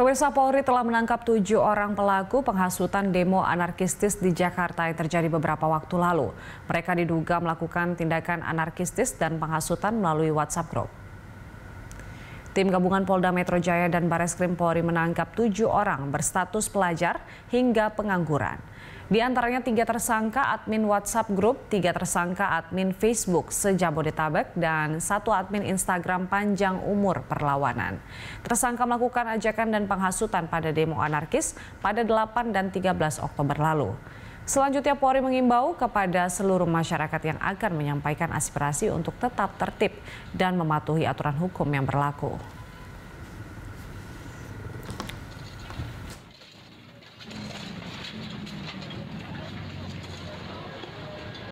Pemirsa Polri telah menangkap tujuh orang pelaku penghasutan demo anarkistis di Jakarta yang terjadi beberapa waktu lalu. Mereka diduga melakukan tindakan anarkistis dan penghasutan melalui WhatsApp Group. Tim gabungan Polda Metro Jaya dan Bareskrim Polri menangkap tujuh orang berstatus pelajar hingga pengangguran. Di antaranya tiga tersangka admin WhatsApp Group, tiga tersangka admin Facebook sejabodetabek, dan satu admin Instagram panjang umur perlawanan. Tersangka melakukan ajakan dan penghasutan pada demo anarkis pada 8 dan 13 Oktober lalu. Selanjutnya Polri mengimbau kepada seluruh masyarakat yang akan menyampaikan aspirasi untuk tetap tertib dan mematuhi aturan hukum yang berlaku.